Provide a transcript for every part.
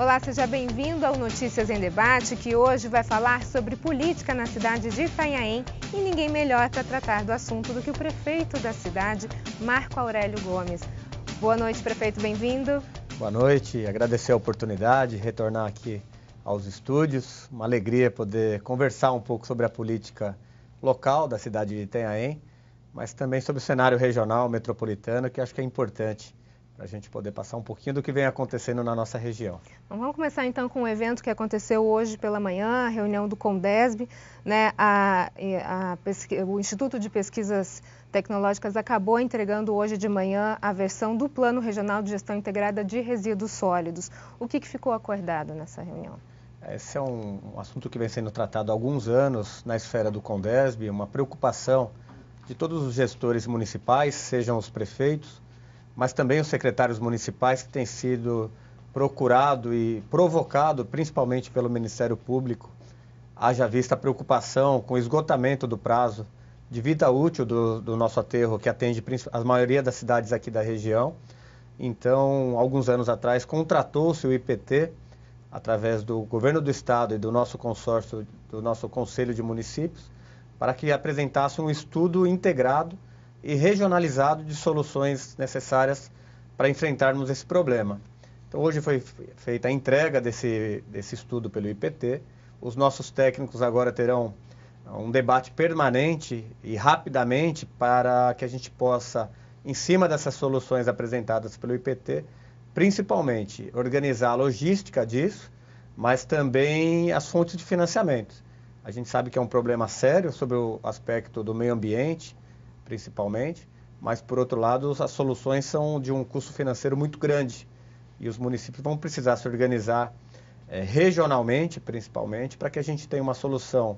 Olá, seja bem-vindo ao Notícias em Debate, que hoje vai falar sobre política na cidade de Itanhaém e ninguém melhor para tratar do assunto do que o prefeito da cidade, Marco Aurélio Gomes. Boa noite, prefeito, bem-vindo. Boa noite, agradecer a oportunidade, de retornar aqui aos estúdios. Uma alegria poder conversar um pouco sobre a política local da cidade de Itanhaém, mas também sobre o cenário regional, metropolitano, que acho que é importante para a gente poder passar um pouquinho do que vem acontecendo na nossa região. Vamos começar então com um evento que aconteceu hoje pela manhã, a reunião do Condesb, né? a, a, o Instituto de Pesquisas Tecnológicas acabou entregando hoje de manhã a versão do Plano Regional de Gestão Integrada de Resíduos Sólidos. O que, que ficou acordado nessa reunião? Esse é um, um assunto que vem sendo tratado há alguns anos na esfera do Condesb, uma preocupação de todos os gestores municipais, sejam os prefeitos, mas também os secretários municipais que têm sido procurado e provocado, principalmente pelo Ministério Público, haja vista a preocupação com o esgotamento do prazo de vida útil do, do nosso aterro, que atende a maioria das cidades aqui da região. Então, alguns anos atrás, contratou-se o IPT, através do governo do estado e do nosso consórcio, do nosso conselho de municípios, para que apresentasse um estudo integrado e regionalizado de soluções necessárias para enfrentarmos esse problema. Então, hoje foi feita a entrega desse, desse estudo pelo IPT. Os nossos técnicos agora terão um debate permanente e rapidamente para que a gente possa, em cima dessas soluções apresentadas pelo IPT, principalmente organizar a logística disso, mas também as fontes de financiamento. A gente sabe que é um problema sério sobre o aspecto do meio ambiente, principalmente, mas por outro lado, as soluções são de um custo financeiro muito grande e os municípios vão precisar se organizar eh, regionalmente, principalmente, para que a gente tenha uma solução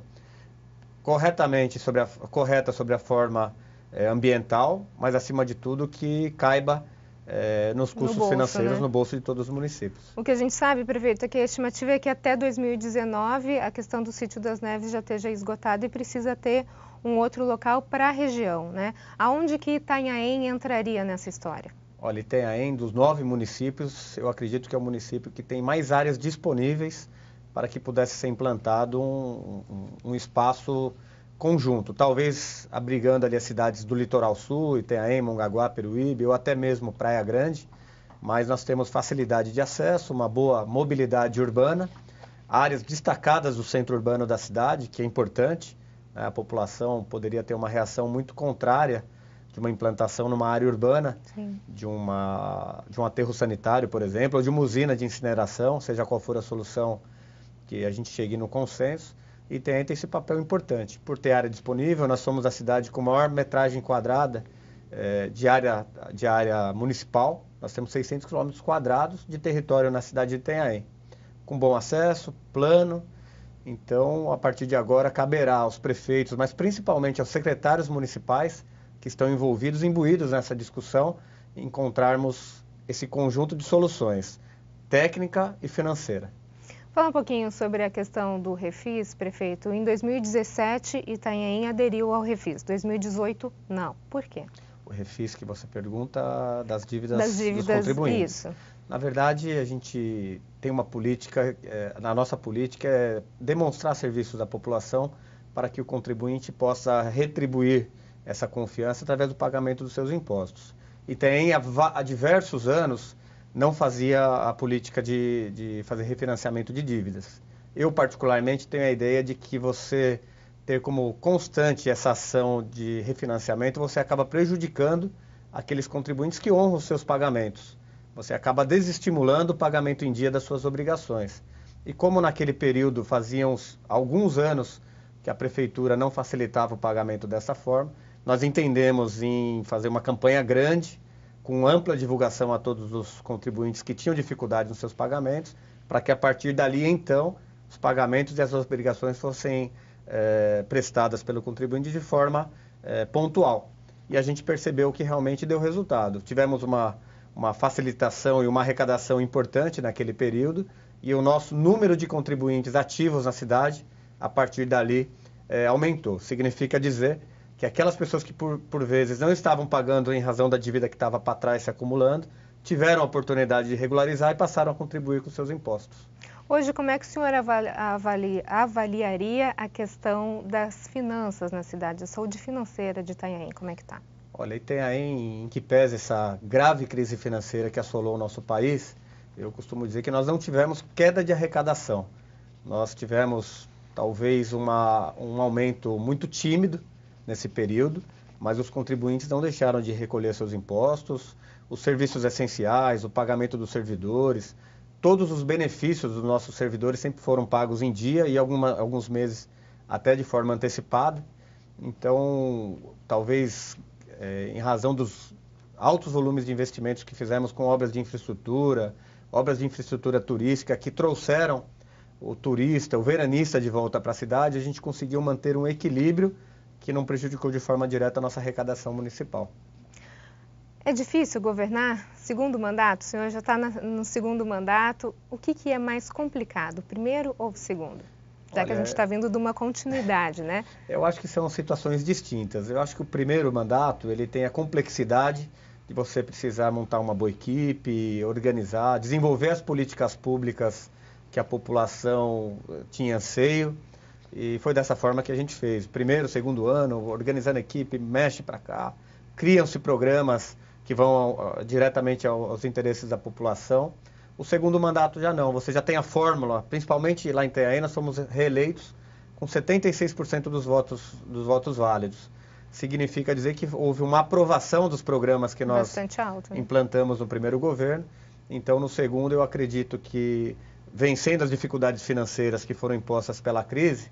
corretamente sobre a, correta sobre a forma eh, ambiental, mas acima de tudo que caiba é, nos custos no bolso, financeiros né? no bolso de todos os municípios. O que a gente sabe, prefeito, é que a estimativa é que até 2019 a questão do sítio das neves já esteja esgotada e precisa ter um outro local para a região. Né? Aonde que Itanhaém entraria nessa história? Olha, Itanhaém, dos nove municípios, eu acredito que é o município que tem mais áreas disponíveis para que pudesse ser implantado um, um, um espaço conjunto, talvez abrigando ali as cidades do litoral sul, Itaém, Mongaguá, Peruíbe ou até mesmo Praia Grande, mas nós temos facilidade de acesso, uma boa mobilidade urbana, áreas destacadas do centro urbano da cidade, que é importante, né? a população poderia ter uma reação muito contrária de uma implantação numa área urbana, Sim. de, uma, de um aterro sanitário, por exemplo, ou de uma usina de incineração, seja qual for a solução que a gente chegue no consenso, e tem, tem esse papel importante. Por ter área disponível, nós somos a cidade com maior metragem quadrada é, de, área, de área municipal. Nós temos 600 quilômetros quadrados de território na cidade de Itanhaém, com bom acesso, plano. Então, a partir de agora, caberá aos prefeitos, mas principalmente aos secretários municipais que estão envolvidos, imbuídos nessa discussão, encontrarmos esse conjunto de soluções técnica e financeira. Fala um pouquinho sobre a questão do refis, prefeito. Em 2017, Itanhaém aderiu ao refis. 2018, não. Por quê? O refis que você pergunta das dívidas, das dívidas dos contribuintes. Isso. Na verdade, a gente tem uma política, é, na nossa política é demonstrar serviços à população para que o contribuinte possa retribuir essa confiança através do pagamento dos seus impostos. E tem há, há diversos anos não fazia a política de, de fazer refinanciamento de dívidas. Eu, particularmente, tenho a ideia de que você ter como constante essa ação de refinanciamento, você acaba prejudicando aqueles contribuintes que honram os seus pagamentos. Você acaba desestimulando o pagamento em dia das suas obrigações. E como naquele período faziam alguns anos que a prefeitura não facilitava o pagamento dessa forma, nós entendemos em fazer uma campanha grande com ampla divulgação a todos os contribuintes que tinham dificuldade nos seus pagamentos, para que a partir dali, então, os pagamentos e as obrigações fossem é, prestadas pelo contribuinte de forma é, pontual. E a gente percebeu que realmente deu resultado. Tivemos uma, uma facilitação e uma arrecadação importante naquele período, e o nosso número de contribuintes ativos na cidade, a partir dali, é, aumentou. Significa dizer que aquelas pessoas que por, por vezes não estavam pagando em razão da dívida que estava para trás se acumulando, tiveram a oportunidade de regularizar e passaram a contribuir com seus impostos. Hoje, como é que o senhor avalia, avaliaria a questão das finanças na cidade, a saúde financeira de Itanhaém, como é que está? Olha, Itanhaém, em que pese essa grave crise financeira que assolou o nosso país, eu costumo dizer que nós não tivemos queda de arrecadação. Nós tivemos, talvez, uma, um aumento muito tímido, nesse período, mas os contribuintes não deixaram de recolher seus impostos, os serviços essenciais, o pagamento dos servidores, todos os benefícios dos nossos servidores sempre foram pagos em dia e alguma, alguns meses até de forma antecipada. Então, talvez é, em razão dos altos volumes de investimentos que fizemos com obras de infraestrutura, obras de infraestrutura turística que trouxeram o turista, o veranista de volta para a cidade, a gente conseguiu manter um equilíbrio que não prejudicou de forma direta a nossa arrecadação municipal. É difícil governar? Segundo mandato? O senhor já está no segundo mandato. O que, que é mais complicado, primeiro ou segundo? Já Olha, que a gente está vindo de uma continuidade, né? Eu acho que são situações distintas. Eu acho que o primeiro mandato ele tem a complexidade de você precisar montar uma boa equipe, organizar, desenvolver as políticas públicas que a população eh, tinha anseio. E foi dessa forma que a gente fez. Primeiro, segundo ano, organizando equipe, mexe para cá, criam-se programas que vão diretamente aos interesses da população. O segundo mandato já não, você já tem a fórmula, principalmente lá em Teaena, somos reeleitos com 76% dos votos, dos votos válidos. Significa dizer que houve uma aprovação dos programas que nós implantamos no primeiro governo. Então, no segundo, eu acredito que, vencendo as dificuldades financeiras que foram impostas pela crise,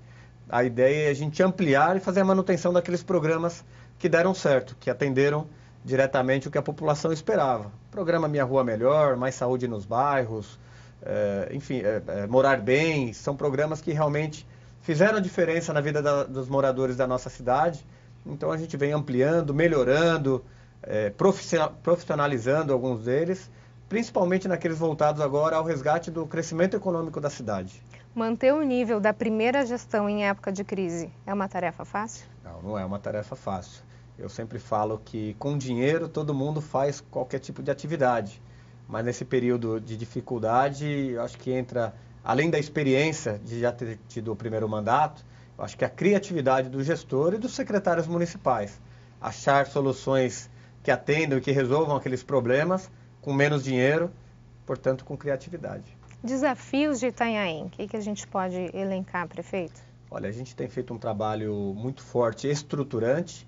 a ideia é a gente ampliar e fazer a manutenção daqueles programas que deram certo, que atenderam diretamente o que a população esperava. Programa Minha Rua Melhor, Mais Saúde nos Bairros, é, enfim, é, é, Morar Bem, são programas que realmente fizeram a diferença na vida da, dos moradores da nossa cidade. Então a gente vem ampliando, melhorando, profissionalizando alguns deles, principalmente naqueles voltados agora ao resgate do crescimento econômico da cidade. Manter o nível da primeira gestão em época de crise é uma tarefa fácil? Não, não é uma tarefa fácil. Eu sempre falo que com dinheiro todo mundo faz qualquer tipo de atividade, mas nesse período de dificuldade, acho que entra, além da experiência de já ter tido o primeiro mandato, acho que a criatividade do gestor e dos secretários municipais. Achar soluções que atendam e que resolvam aqueles problemas com menos dinheiro, portanto, com criatividade. Desafios de Itanhaém, o que, que a gente pode elencar, prefeito? Olha, a gente tem feito um trabalho muito forte, estruturante,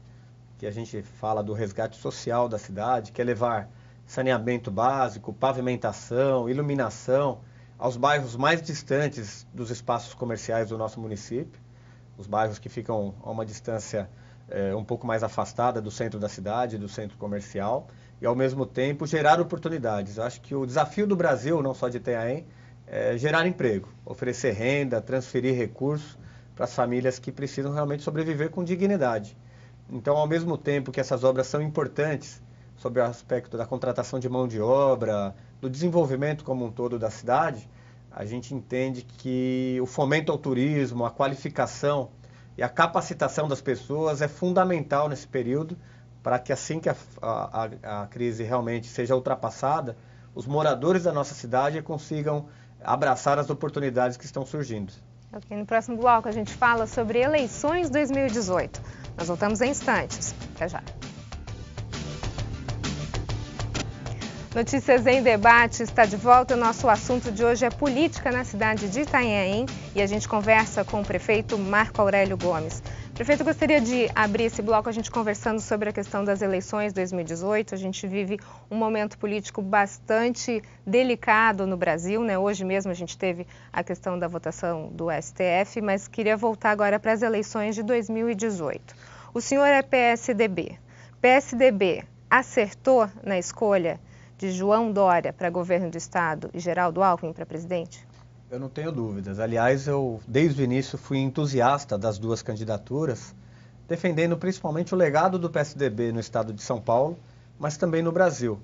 que a gente fala do resgate social da cidade, que é levar saneamento básico, pavimentação, iluminação aos bairros mais distantes dos espaços comerciais do nosso município, os bairros que ficam a uma distância eh, um pouco mais afastada do centro da cidade, do centro comercial, e ao mesmo tempo gerar oportunidades. Eu acho que o desafio do Brasil, não só de Itanhaém, é, gerar emprego, oferecer renda, transferir recursos para as famílias que precisam realmente sobreviver com dignidade. Então, ao mesmo tempo que essas obras são importantes sobre o aspecto da contratação de mão de obra, do desenvolvimento como um todo da cidade, a gente entende que o fomento ao turismo, a qualificação e a capacitação das pessoas é fundamental nesse período para que assim que a, a, a crise realmente seja ultrapassada, os moradores da nossa cidade consigam abraçar as oportunidades que estão surgindo. Ok, no próximo bloco a gente fala sobre eleições 2018. Nós voltamos em instantes. Até já. Notícias em Debate está de volta. O nosso assunto de hoje é política na cidade de Itanhaém e a gente conversa com o prefeito Marco Aurélio Gomes. Prefeito, gostaria de abrir esse bloco a gente conversando sobre a questão das eleições 2018. A gente vive um momento político bastante delicado no Brasil, né? Hoje mesmo a gente teve a questão da votação do STF, mas queria voltar agora para as eleições de 2018. O senhor é PSDB. PSDB acertou na escolha de João Dória para governo do estado e Geraldo Alckmin para presidente? Eu não tenho dúvidas. Aliás, eu desde o início fui entusiasta das duas candidaturas, defendendo principalmente o legado do PSDB no estado de São Paulo, mas também no Brasil.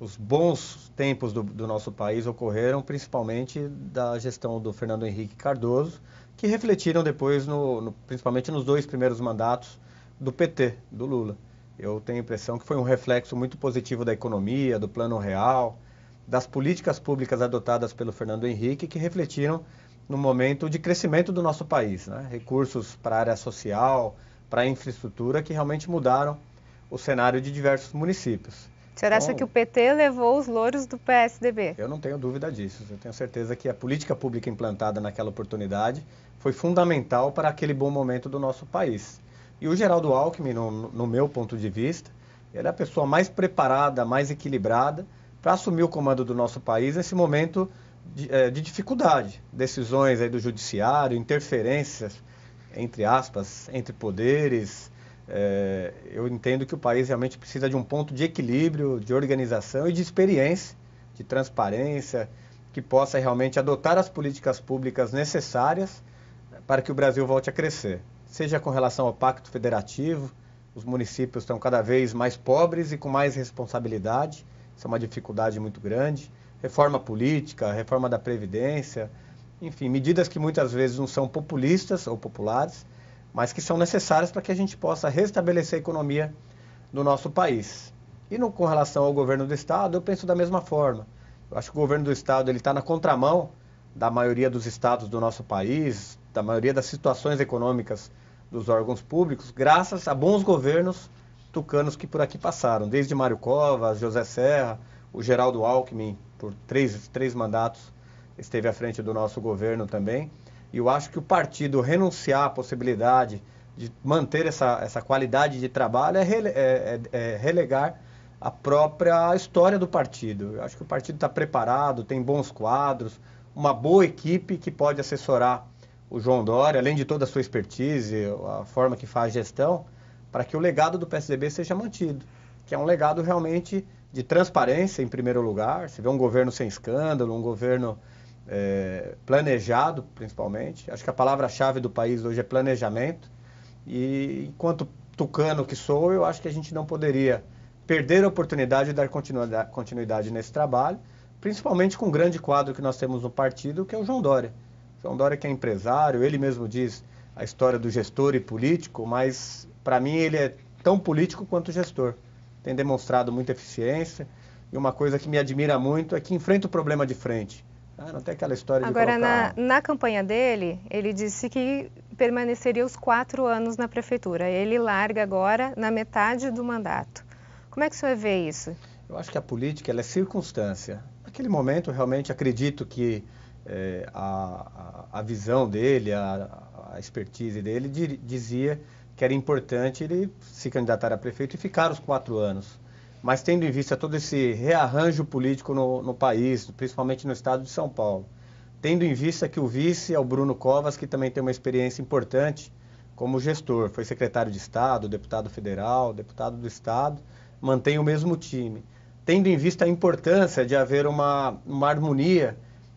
Os bons tempos do, do nosso país ocorreram principalmente da gestão do Fernando Henrique Cardoso, que refletiram depois, no, no, principalmente nos dois primeiros mandatos do PT, do Lula. Eu tenho a impressão que foi um reflexo muito positivo da economia, do plano real, das políticas públicas adotadas pelo Fernando Henrique que refletiram no momento de crescimento do nosso país, né? recursos para a área social, para a infraestrutura que realmente mudaram o cenário de diversos municípios. O senhor acha que o PT levou os louros do PSDB? Eu não tenho dúvida disso. Eu tenho certeza que a política pública implantada naquela oportunidade foi fundamental para aquele bom momento do nosso país. E o Geraldo Alckmin, no, no meu ponto de vista, ele é a pessoa mais preparada, mais equilibrada para assumir o comando do nosso país nesse momento de, é, de dificuldade. Decisões aí do judiciário, interferências, entre aspas, entre poderes. É, eu entendo que o país realmente precisa de um ponto de equilíbrio, de organização e de experiência, de transparência, que possa realmente adotar as políticas públicas necessárias para que o Brasil volte a crescer. Seja com relação ao Pacto Federativo, os municípios estão cada vez mais pobres e com mais responsabilidade isso é uma dificuldade muito grande. Reforma política, reforma da Previdência, enfim, medidas que muitas vezes não são populistas ou populares, mas que são necessárias para que a gente possa restabelecer a economia do nosso país. E no, com relação ao governo do Estado, eu penso da mesma forma. Eu acho que o governo do Estado está na contramão da maioria dos estados do nosso país, da maioria das situações econômicas dos órgãos públicos, graças a bons governos tucanos que por aqui passaram, desde Mário Covas, José Serra, o Geraldo Alckmin, por três, três mandatos, esteve à frente do nosso governo também. E eu acho que o partido renunciar à possibilidade de manter essa, essa qualidade de trabalho é, rele, é, é, é relegar a própria história do partido. Eu acho que o partido está preparado, tem bons quadros, uma boa equipe que pode assessorar o João Dória, além de toda a sua expertise, a forma que faz gestão para que o legado do PSDB seja mantido, que é um legado realmente de transparência, em primeiro lugar. Você vê um governo sem escândalo, um governo é, planejado, principalmente. Acho que a palavra-chave do país hoje é planejamento. E enquanto tucano que sou, eu acho que a gente não poderia perder a oportunidade de dar continuidade, continuidade nesse trabalho, principalmente com o grande quadro que nós temos no partido, que é o João Dória. João Dória que é empresário, ele mesmo diz a história do gestor e político, mas para mim, ele é tão político quanto gestor. Tem demonstrado muita eficiência. E uma coisa que me admira muito é que enfrenta o problema de frente. Ah, não tem aquela história Agora, de colocar... na, na campanha dele, ele disse que permaneceria os quatro anos na prefeitura. Ele larga agora na metade do mandato. Como é que o senhor vê isso? Eu acho que a política é circunstância. Naquele momento, realmente acredito que é, a, a, visão dele, a, a expertise dele dizia que era importante ele se candidatar a prefeito e ficar os quatro anos. Mas tendo em vista todo esse rearranjo político no, no país, principalmente no estado de São Paulo, tendo em vista que o vice é o Bruno Covas, que também tem uma experiência importante como gestor, foi secretário de Estado, deputado federal, deputado do Estado, mantém o mesmo time. Tendo em vista a importância de haver uma, uma harmonia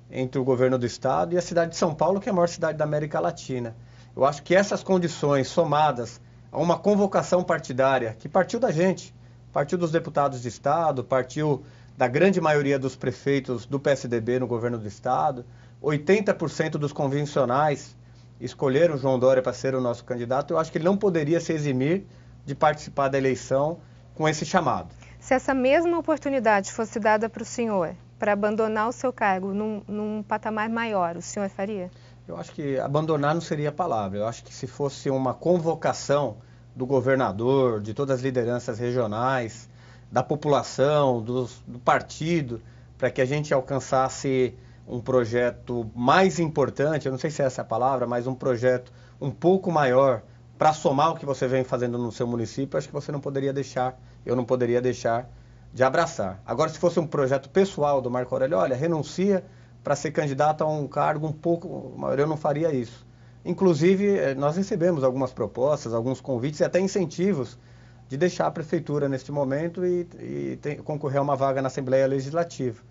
entre o governo do Estado e a cidade de São Paulo, que é a maior cidade da América Latina. Eu acho que essas condições somadas a uma convocação partidária que partiu da gente, partiu dos deputados de Estado, partiu da grande maioria dos prefeitos do PSDB no governo do Estado, 80% dos convencionais escolheram João Dória para ser o nosso candidato, eu acho que ele não poderia se eximir de participar da eleição com esse chamado. Se essa mesma oportunidade fosse dada para o senhor, para abandonar o seu cargo num, num patamar maior, o senhor faria? Eu acho que abandonar não seria a palavra. Eu acho que se fosse uma convocação do governador, de todas as lideranças regionais, da população, do partido, para que a gente alcançasse um projeto mais importante, eu não sei se é essa a palavra, mas um projeto um pouco maior para somar o que você vem fazendo no seu município, acho que você não poderia deixar, eu não poderia deixar de abraçar. Agora, se fosse um projeto pessoal do Marco Aurélio, olha, renuncia para ser candidato a um cargo um pouco maior, eu não faria isso. Inclusive, eh, nós recebemos algumas propostas, alguns convites e até incentivos de deixar a prefeitura neste momento e, e tem, concorrer a uma vaga na Assembleia Legislativa.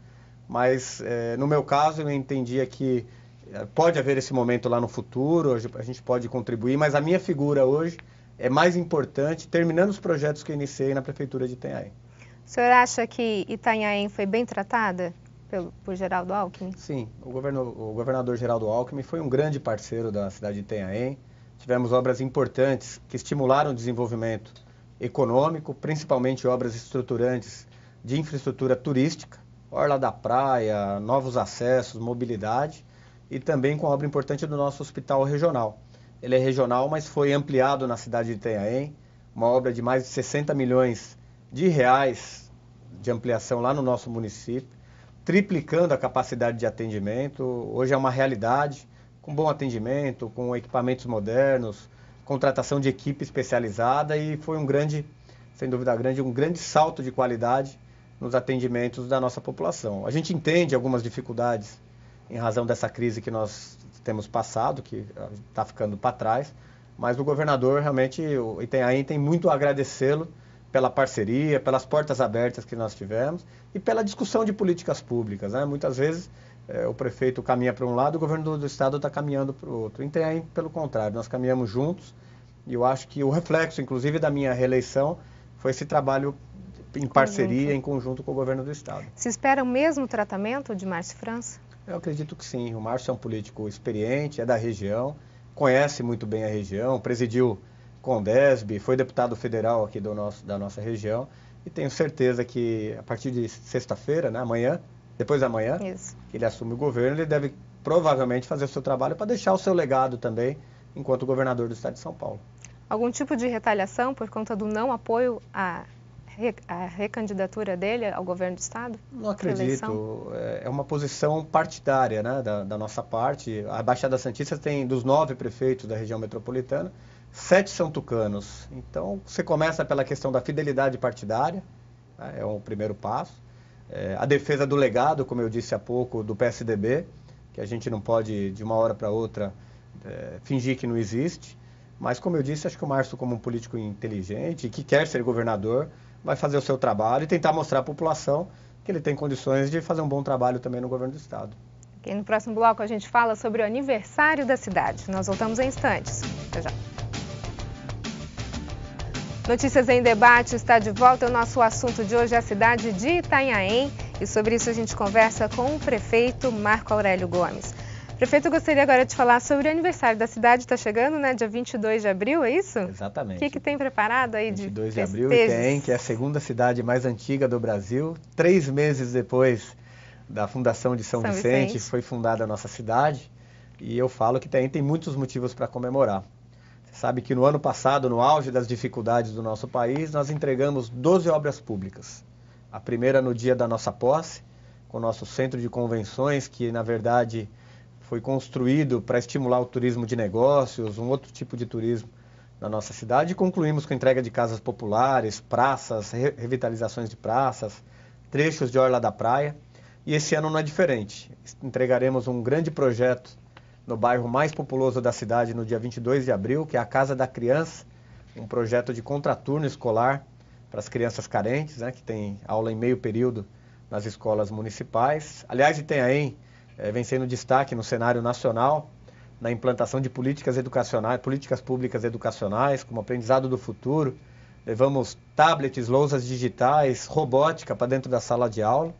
Mas, eh, no meu caso, eu entendia que eh, pode haver esse momento lá no futuro, a gente pode contribuir, mas a minha figura hoje é mais importante, terminando os projetos que eu iniciei na Prefeitura de Itanhaém. O senhor acha que Itanhaém foi bem tratada? pelo, por Geraldo Alckmin? Sim, o, governo, o governador Geraldo Alckmin foi um grande parceiro da cidade de Itanhaém. Tivemos obras importantes que estimularam o desenvolvimento econômico, principalmente obras estruturantes de infraestrutura turística, orla da praia, novos acessos, mobilidade e também com a obra importante do nosso hospital regional. Ele é regional, mas foi ampliado na cidade de Itanhaém, uma obra de mais de 60 milhões de reais de ampliação lá no nosso município triplicando a capacidade de atendimento. Hoje é uma realidade, com bom atendimento, com equipamentos modernos, contratação de equipe especializada e foi um grande, sem dúvida grande, um grande salto de qualidade nos atendimentos da nossa população. A gente entende algumas dificuldades em razão dessa crise que nós temos passado, que está ah, ficando para trás, mas o governador realmente, o Itanhaém tem muito a agradecê-lo pela parceria, pelas portas abertas que nós tivemos e pela discussão de políticas públicas. Né? Muitas vezes é, o prefeito caminha para um lado, o governo do, do estado está caminhando para o outro. Então, aí, pelo contrário, nós caminhamos juntos e eu acho que o reflexo, inclusive, da minha reeleição foi esse trabalho em parceria, conjunto. em conjunto com o governo do estado. Se espera o mesmo tratamento de Márcio França? Eu acredito que sim. O Márcio é um político experiente, é da região, conhece muito bem a região, presidiu Condesb, foi deputado federal aqui do nosso, da nossa região. E tenho certeza que a partir de sexta-feira, né, amanhã, depois da manhã, que ele assume o governo, ele deve provavelmente fazer o seu trabalho para deixar o seu legado também enquanto governador do estado de São Paulo. Algum tipo de retaliação por conta do não apoio à, re... à recandidatura dele ao governo do estado? Não acredito. É, é uma posição partidária né, da, da nossa parte. A Baixada Santista tem, dos nove prefeitos da região metropolitana, sete são tucanos. Então, você começa pela questão da fidelidade partidária, né, é o primeiro passo. É, a defesa do legado, como eu disse há pouco, do PSDB, que a gente não pode, de uma hora para outra, é, fingir que não existe. Mas, como eu disse, acho que o Márcio, como um político inteligente, que quer ser governador, vai fazer o seu trabalho e tentar mostrar à população que ele tem condições de fazer um bom trabalho também no governo do Estado. Aqui no próximo bloco a gente fala sobre o aniversário da cidade. Nós voltamos em instantes. Até já. Notícias em Debate está de volta. O nosso assunto de hoje é a cidade de Itanhaém e sobre isso a gente conversa com o prefeito Marco Aurélio Gomes. Prefeito, eu gostaria agora de falar sobre o aniversário da cidade. Está chegando, né? Dia 22 de abril, é isso? Exatamente. O que, que tem preparado aí de 22 de abril tem, que é a segunda cidade mais antiga do Brasil. Três meses depois da fundação de São, São Vicente, Vicente, foi fundada a nossa cidade. E eu falo que tem, tem muitos motivos para comemorar sabe que no ano passado, no auge das dificuldades do nosso país, nós entregamos 12 obras públicas. A primeira no dia da nossa posse, com o nosso centro de convenções, que na verdade foi construído para estimular o turismo de negócios, um outro tipo de turismo na nossa cidade. E concluímos com entrega de casas populares, praças, revitalizações de praças, trechos de orla da praia. E esse ano não é diferente. Entregaremos um grande projeto no bairro mais populoso da cidade no dia 22 de abril, que é a Casa da Criança, um projeto de contraturno escolar para as crianças carentes, né, que tem aula em meio período nas escolas municipais. Aliás, Itanhaém é, eh, vem sendo destaque no cenário nacional na implantação de políticas educacionais, políticas públicas educacionais, como aprendizado do futuro. Levamos tablets, lousas digitais, robótica para dentro da sala de aula.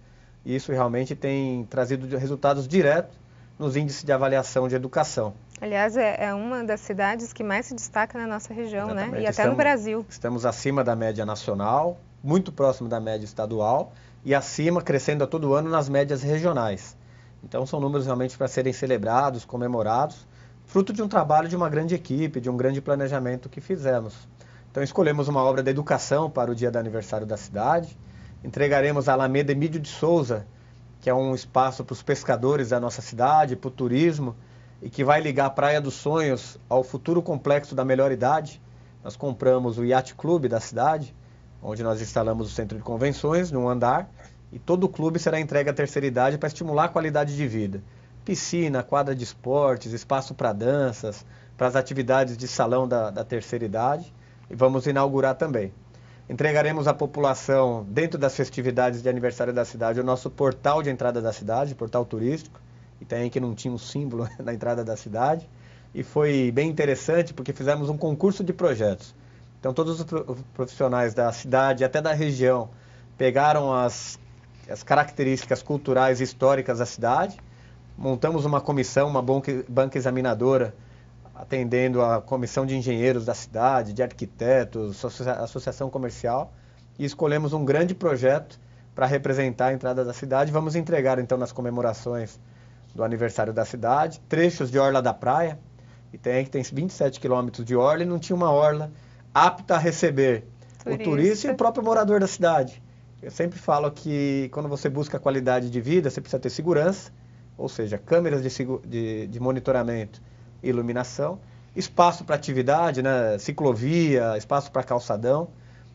E isso realmente tem trazido resultados diretos nos índices de avaliação de educação. Aliás, é, é uma das cidades que mais se destaca na nossa região, né? Exatamente. né? E até estamos, no Brasil. Estamos acima da média nacional, muito próximo da média estadual e acima, crescendo a todo ano, nas médias regionais. Então, são números realmente para serem celebrados, comemorados, fruto de um trabalho de uma grande equipe, de um grande planejamento que fizemos. Então, escolhemos uma obra da educação para o dia do aniversário da cidade, entregaremos a Alameda Emílio de Souza, que é um espaço para os pescadores da nossa cidade, para o turismo, e que vai ligar a Praia dos Sonhos ao futuro complexo da melhor idade. Nós compramos o Yacht Clube da cidade, onde nós instalamos o centro de convenções num andar, e todo o clube será entregue à terceira idade para estimular a qualidade de vida. Piscina, quadra de esportes, espaço para danças, para as atividades de salão da, da terceira idade, e vamos inaugurar também. Entregaremos à população, dentro das festividades de aniversário da cidade, o nosso portal de entrada da cidade, portal turístico, e tem que não tinha um símbolo na entrada da cidade. E foi bem interessante porque fizemos um concurso de projetos. Então todos os profissionais da cidade, até da região, pegaram as, as características culturais e históricas da cidade, montamos uma comissão, uma banca examinadora atendendo a comissão de engenheiros da cidade, de arquitetos, associação comercial, e escolhemos um grande projeto para representar a entrada da cidade. Vamos entregar então nas comemorações do aniversário da cidade, trechos de orla da praia, e tem que tem 27 quilômetros de orla e não tinha uma orla apta a receber turista. o turista e o próprio morador da cidade. Eu sempre falo que quando você busca qualidade de vida, você precisa ter segurança, ou seja, câmeras de, de, de monitoramento iluminação, espaço para atividade, né? ciclovia, espaço para calçadão,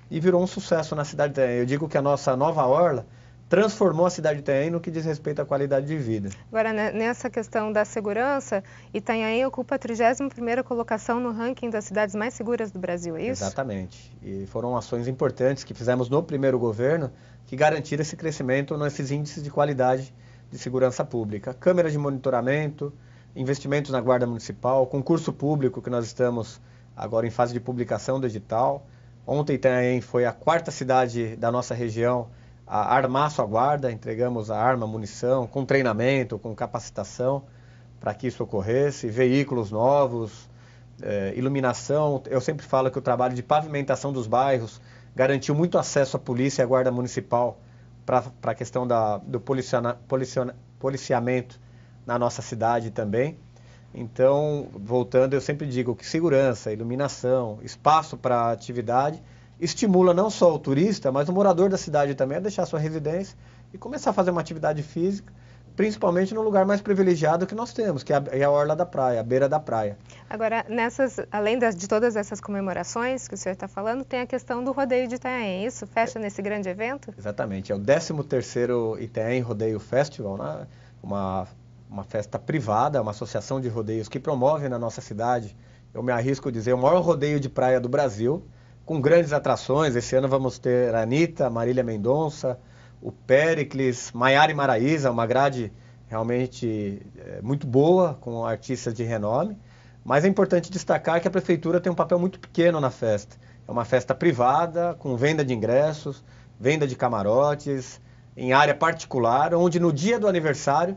e virou um sucesso na cidade de Itanhaém. Eu digo que a nossa nova orla transformou a cidade de Itanhaém no que diz respeito à qualidade de vida. Agora, né, nessa questão da segurança, Itanhaém ocupa a 31ª colocação no ranking das cidades mais seguras do Brasil, é isso? Exatamente. E foram ações importantes que fizemos no primeiro governo que garantiram esse crescimento nesses índices de qualidade de segurança pública. Câmeras de monitoramento, investimentos na Guarda Municipal, concurso público que nós estamos agora em fase de publicação digital. Ontem também foi a quarta cidade da nossa região a armar sua guarda, entregamos a arma, munição, com treinamento, com capacitação para que isso ocorresse, veículos novos, eh, iluminação. Eu sempre falo que o trabalho de pavimentação dos bairros garantiu muito acesso à polícia e à guarda municipal para a questão da, do policiona, policiona, policiamento na nossa cidade também. Então, voltando, eu sempre digo que segurança, iluminação, espaço para atividade estimula não só o turista, mas o morador da cidade também a deixar sua residência e começar a fazer uma atividade física, principalmente no lugar mais privilegiado que nós temos, que é a é orla da praia, a beira da praia. Agora, nessas, além das, de todas essas comemorações que o senhor está falando, tem a questão do rodeio de Itanhaém, isso fecha nesse grande evento? Exatamente, é o 13º Itanhaém Rodeio Festival, né? uma uma festa privada, uma associação de rodeios que promove na nossa cidade, eu me arrisco a dizer, o maior rodeio de praia do Brasil, com grandes atrações. Esse ano vamos ter a Anitta, Marília Mendonça, o Pericles, Maiara e Maraíza, uma grade realmente é, muito boa, com artistas de renome. Mas é importante destacar que a prefeitura tem um papel muito pequeno na festa. É uma festa privada, com venda de ingressos, venda de camarotes, em área particular, onde no dia do aniversário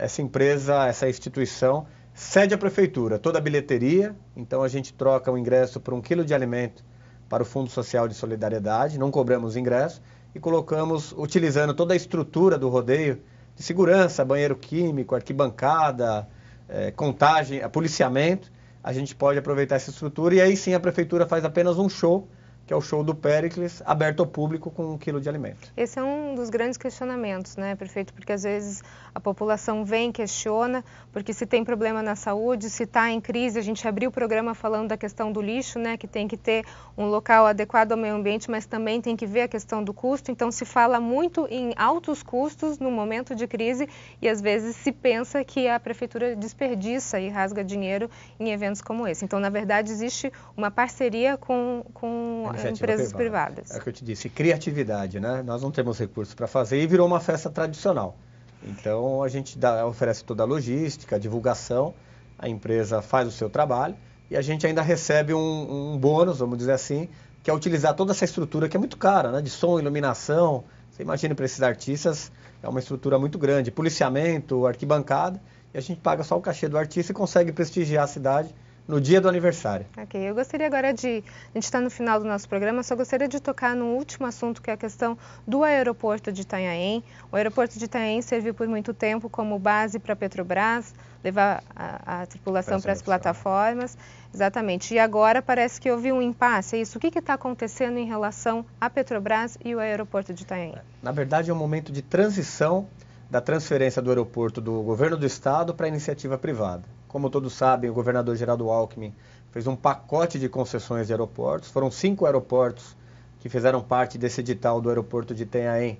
essa empresa, essa instituição, cede à prefeitura toda a bilheteria, então a gente troca o ingresso por um quilo de alimento para o Fundo Social de Solidariedade, não cobramos ingresso e colocamos, utilizando toda a estrutura do rodeio, de segurança, banheiro químico, arquibancada, eh, contagem, policiamento, a gente pode aproveitar essa estrutura e aí sim a prefeitura faz apenas um show que é o show do Pericles, aberto ao público com um quilo de alimento. Esse é um dos grandes questionamentos, né, prefeito? Porque às vezes a população vem, questiona, porque se tem problema na saúde, se está em crise, a gente abriu o programa falando da questão do lixo, né, que tem que ter um local adequado ao meio ambiente, mas também tem que ver a questão do custo. Então se fala muito em altos custos no momento de crise e às vezes se pensa que a prefeitura desperdiça e rasga dinheiro em eventos como esse. Então, na verdade, existe uma parceria com, com empresas privada. privadas. É o que eu te disse, criatividade, né? Nós não temos recursos para fazer e virou uma festa tradicional. Então a gente dá, oferece toda a logística, a divulgação, a empresa faz o seu trabalho e a gente ainda recebe um, um bônus, vamos dizer assim, que é utilizar toda essa estrutura que é muito cara, né? De som, iluminação. Você imagina para esses artistas, é uma estrutura muito grande, policiamento, arquibancada, e a gente paga só o cachê do artista e consegue prestigiar a cidade no dia do aniversário. Ok, eu gostaria agora de. A gente está no final do nosso programa, só gostaria de tocar no último assunto, que é a questão do aeroporto de Itanhaém. O aeroporto de Itanhaém serviu por muito tempo como base para a Petrobras, levar a, a tripulação para as plataformas. Exatamente. E agora parece que houve um impasse. É isso. O que está acontecendo em relação à Petrobras e o aeroporto de Itanhaém? É, na verdade, é um momento de transição da transferência do aeroporto do governo do estado para a iniciativa privada. Como todos sabem, o governador Geraldo Alckmin fez um pacote de concessões de aeroportos. Foram cinco aeroportos que fizeram parte desse edital do aeroporto de Itanhaém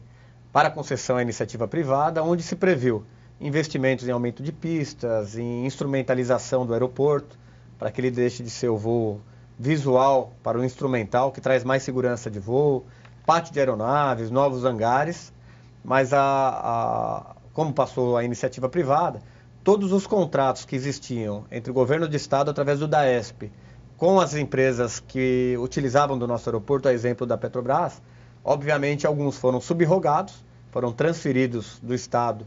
para concessão à iniciativa privada, onde se previu investimentos em aumento de pistas, em instrumentalização do aeroporto, para que ele deixe de ser o voo visual para o instrumental, que traz mais segurança de voo, pátio de aeronaves, novos hangares. Mas, a, a como passou a iniciativa privada, todos os contratos que existiam entre o governo do estado através do DAESP com as empresas que utilizavam do nosso aeroporto, a exemplo da Petrobras, obviamente alguns foram subrogados, foram transferidos do estado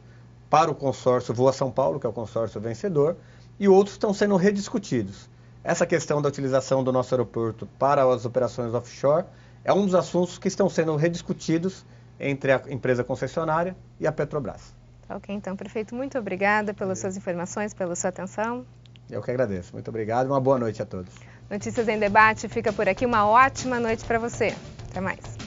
para o consórcio Voa São Paulo, que é o consórcio vencedor, e outros estão sendo rediscutidos. Essa questão da utilização do nosso aeroporto para as operações offshore é um dos assuntos que estão sendo rediscutidos entre a empresa concessionária e a Petrobras. Ok, então, prefeito, muito obrigada pelas suas informações, pela sua atenção. Eu que agradeço. Muito obrigado e uma boa noite a todos. Notícias em Debate fica por aqui. Uma ótima noite para você. Até mais.